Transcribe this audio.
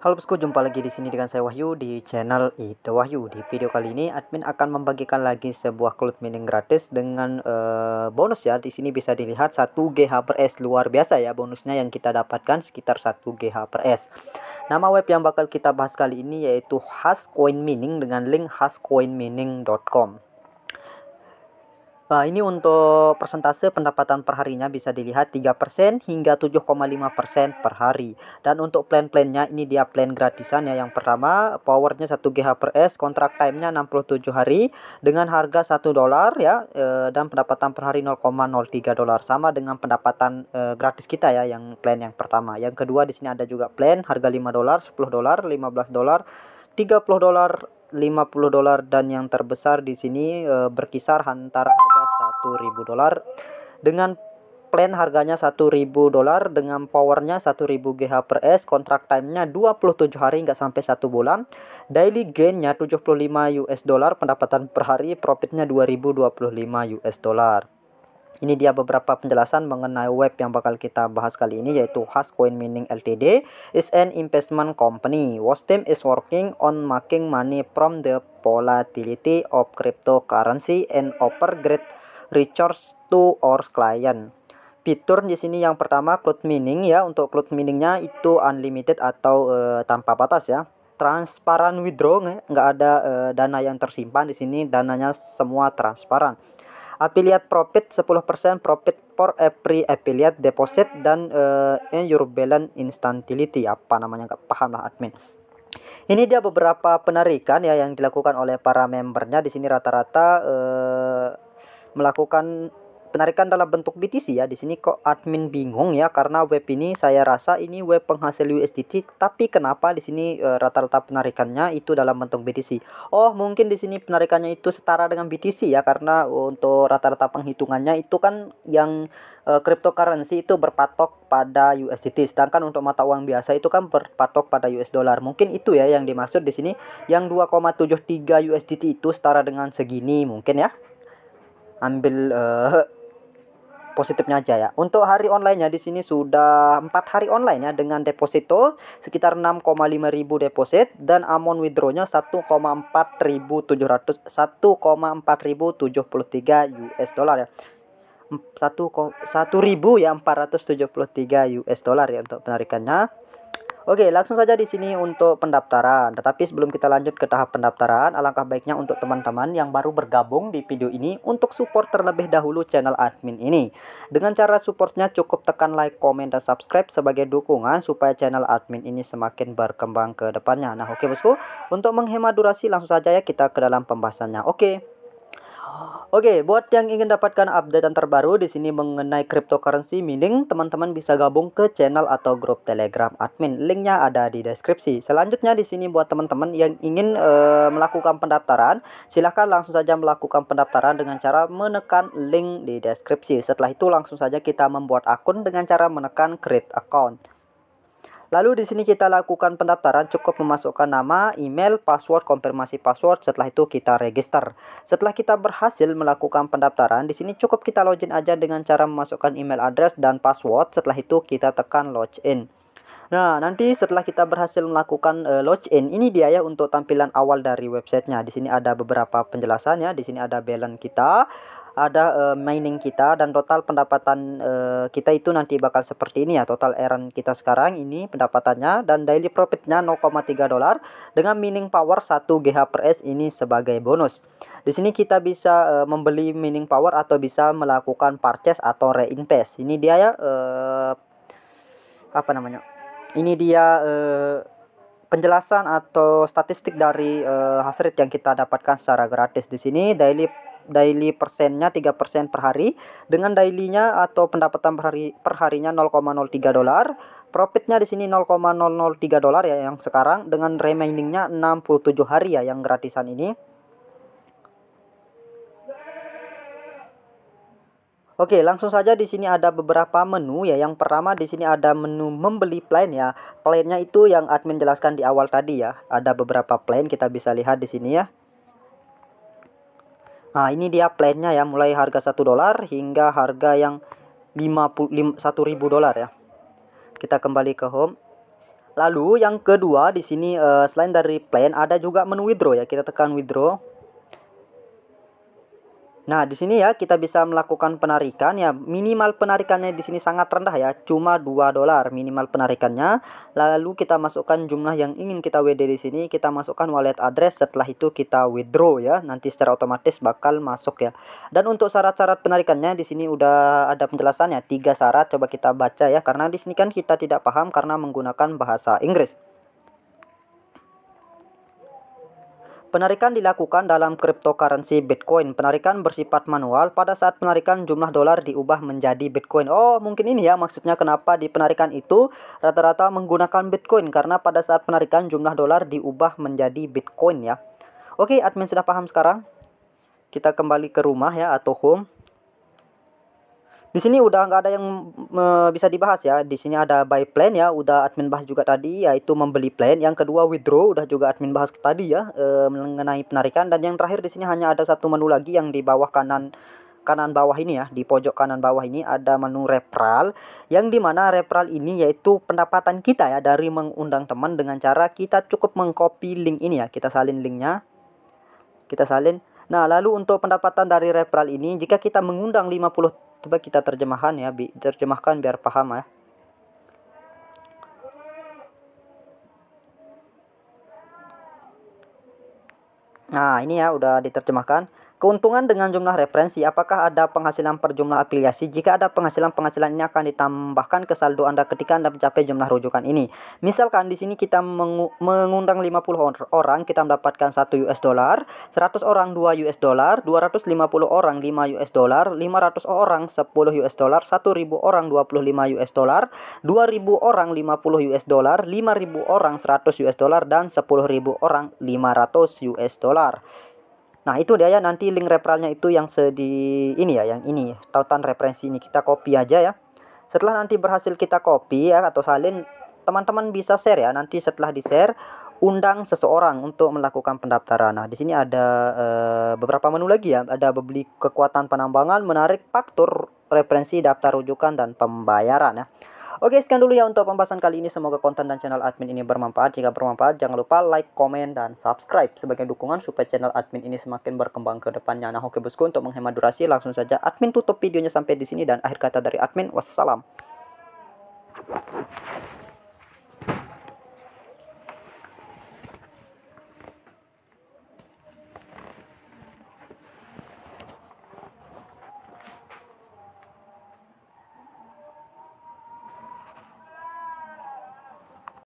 Halo bosku, jumpa lagi di sini dengan saya Wahyu di channel Ide Wahyu. Di video kali ini admin akan membagikan lagi sebuah cloud mining gratis dengan uh, bonus ya. Di sini bisa dilihat 1 GH per S luar biasa ya bonusnya yang kita dapatkan sekitar 1 GH per S. Nama web yang bakal kita bahas kali ini yaitu Hascoin Mining dengan link hascoinmining.com. Nah, ini untuk persentase pendapatan perharinya bisa dilihat 3% hingga 7,5% per hari. Dan untuk plan-plannya ini dia plan gratisan ya. Yang pertama, powernya 1 GH per S, kontrak time-nya 67 hari dengan harga 1 dolar ya eh, dan pendapatan per hari 0,03 dolar sama dengan pendapatan eh, gratis kita ya yang plan yang pertama. Yang kedua di sini ada juga plan harga 5 dolar, 10 dolar, 15 dolar, 30 dolar, 50 dolar dan yang terbesar di sini eh, berkisar antara harga 1000 dolar dengan plan harganya 1000 dolar dengan powernya 1000 GH per S kontrak timenya nya 27 hari nggak sampai 1 bulan daily gainnya nya 75 US dollar pendapatan per hari profitnya 2025 US dollar ini dia beberapa penjelasan mengenai web yang bakal kita bahas kali ini yaitu Hascoin Mining Ltd is an investment company. was team is working on making money from the volatility of cryptocurrency and offer great Recharge to our client. Fitur di sini yang pertama cloud mining ya. Untuk cloud miningnya itu unlimited atau e, tanpa batas ya. Transparan withdraw eh. nggak ada e, dana yang tersimpan di sini, dananya semua transparan. Affiliate profit 10% profit for every affiliate deposit dan uh, your balance instantility apa namanya nggak paham lah admin. Ini dia beberapa penarikan ya yang dilakukan oleh para membernya di sini rata-rata uh, melakukan penarikan dalam bentuk BTC ya. Di sini kok admin bingung ya karena web ini saya rasa ini web penghasil USDT, tapi kenapa di sini rata eh, rata-rata penarikannya itu dalam bentuk BTC? Oh, mungkin di sini penarikannya itu setara dengan BTC ya karena untuk rata-rata penghitungannya itu kan yang e, cryptocurrency itu berpatok pada USDT, sedangkan untuk mata uang biasa itu kan berpatok pada US dollar. Mungkin itu ya yang dimaksud di sini yang 2,73 USDT itu setara dengan segini mungkin ya ambil uh, positifnya aja ya. Untuk hari online-nya di sini sudah empat hari online ya dengan deposito sekitar 6,5 ribu deposit dan empat withdraw-nya 1,4700 1,4073 US dollar ya. 1 473 US dollar ya untuk penarikannya. Oke, langsung saja di sini untuk pendaftaran. Tetapi sebelum kita lanjut ke tahap pendaftaran, alangkah baiknya untuk teman-teman yang baru bergabung di video ini untuk support terlebih dahulu channel admin ini. Dengan cara supportnya cukup tekan like, komen, dan subscribe sebagai dukungan supaya channel admin ini semakin berkembang ke depannya. Nah, oke bosku, untuk menghemat durasi langsung saja ya kita ke dalam pembahasannya. Oke. Oke, okay, buat yang ingin dapatkan yang terbaru di sini mengenai cryptocurrency mining, teman-teman bisa gabung ke channel atau grup Telegram admin. Linknya ada di deskripsi. Selanjutnya di sini buat teman-teman yang ingin uh, melakukan pendaftaran, silahkan langsung saja melakukan pendaftaran dengan cara menekan link di deskripsi. Setelah itu langsung saja kita membuat akun dengan cara menekan create account. Lalu di sini kita lakukan pendaftaran cukup memasukkan nama, email, password, konfirmasi password. Setelah itu kita register. Setelah kita berhasil melakukan pendaftaran, di sini cukup kita login aja dengan cara memasukkan email address dan password. Setelah itu kita tekan login. Nah, nanti setelah kita berhasil melakukan uh, login, ini dia ya untuk tampilan awal dari websitenya. Di sini ada beberapa penjelasannya. Di sini ada balance kita, ada uh, mining kita dan total pendapatan uh, kita itu nanti bakal seperti ini ya total earn kita sekarang ini pendapatannya dan daily profitnya 0,3 dolar dengan mining power 1 GH per S ini sebagai bonus di sini kita bisa uh, membeli mining power atau bisa melakukan purchase atau reinvest ini dia ya uh, apa namanya ini dia uh, penjelasan atau statistik dari uh, hasrat yang kita dapatkan secara gratis di sini daily daily persennya 3% per hari dengan dailynya atau pendapatan per hari perharinya 0,03 dolar profitnya di sini 0,003 dolar ya yang sekarang dengan remainingnya 67 hari ya yang gratisan ini Oke, langsung saja di sini ada beberapa menu ya. Yang pertama di sini ada menu membeli plan ya. Plannya itu yang admin jelaskan di awal tadi ya. Ada beberapa plan kita bisa lihat di sini ya. Nah, ini dia plannya ya, mulai harga 1 dolar hingga harga yang satu ribu dolar ya. Kita kembali ke home. Lalu yang kedua di sini eh, selain dari plan ada juga menu withdraw ya. Kita tekan withdraw. Nah, di sini ya kita bisa melakukan penarikan ya. Minimal penarikannya di sini sangat rendah ya, cuma 2 dolar minimal penarikannya. Lalu kita masukkan jumlah yang ingin kita WD di sini, kita masukkan wallet address, setelah itu kita withdraw ya. Nanti secara otomatis bakal masuk ya. Dan untuk syarat-syarat penarikannya di sini udah ada penjelasannya, tiga syarat coba kita baca ya karena di sini kan kita tidak paham karena menggunakan bahasa Inggris. Penarikan dilakukan dalam cryptocurrency Bitcoin. Penarikan bersifat manual pada saat penarikan jumlah dolar diubah menjadi Bitcoin. Oh, mungkin ini ya maksudnya kenapa di penarikan itu rata-rata menggunakan Bitcoin karena pada saat penarikan jumlah dolar diubah menjadi Bitcoin ya. Oke, admin sudah paham sekarang. Kita kembali ke rumah ya atau home. Di sini udah nggak ada yang e, bisa dibahas ya. Di sini ada buy plan ya, udah admin bahas juga tadi yaitu membeli plan. Yang kedua withdraw udah juga admin bahas tadi ya e, mengenai penarikan dan yang terakhir di sini hanya ada satu menu lagi yang di bawah kanan kanan bawah ini ya di pojok kanan bawah ini ada menu referral yang dimana referral ini yaitu pendapatan kita ya dari mengundang teman dengan cara kita cukup mengcopy link ini ya kita salin linknya kita salin nah lalu untuk pendapatan dari referral ini jika kita mengundang 50 coba kita terjemahkan ya bi terjemahkan biar paham ya nah ini ya udah diterjemahkan Keuntungan dengan jumlah referensi, apakah ada penghasilan per jumlah afiliasi? Jika ada penghasilan-penghasilan ini akan ditambahkan ke saldo Anda ketika Anda mencapai jumlah rujukan ini. Misalkan di sini kita mengundang 50 orang, kita mendapatkan 1 US dollar, 100 orang 2 US dollar, 250 orang 5 US dollar, 500 orang 10 US dollar, 1000 orang 25 US dollar, 2000 orang 50 US dollar, 5000 orang 100 US dollar dan 10000 orang 500 US dollar. Nah, itu dia ya nanti link referralnya itu yang sedi ini ya, yang ini tautan referensi ini kita copy aja ya. Setelah nanti berhasil kita copy ya atau salin, teman-teman bisa share ya. Nanti setelah di-share undang seseorang untuk melakukan pendaftaran. Nah, di sini ada e, beberapa menu lagi ya. Ada beli kekuatan penambangan, menarik faktur, referensi, daftar rujukan dan pembayaran ya. Oke, sekian dulu ya untuk pembahasan kali ini. Semoga konten dan channel admin ini bermanfaat. Jika bermanfaat, jangan lupa like, komen, dan subscribe sebagai dukungan supaya channel admin ini semakin berkembang ke depannya. Nah, oke bosku, untuk menghemat durasi, langsung saja admin tutup videonya sampai di sini dan akhir kata dari admin. Wassalam.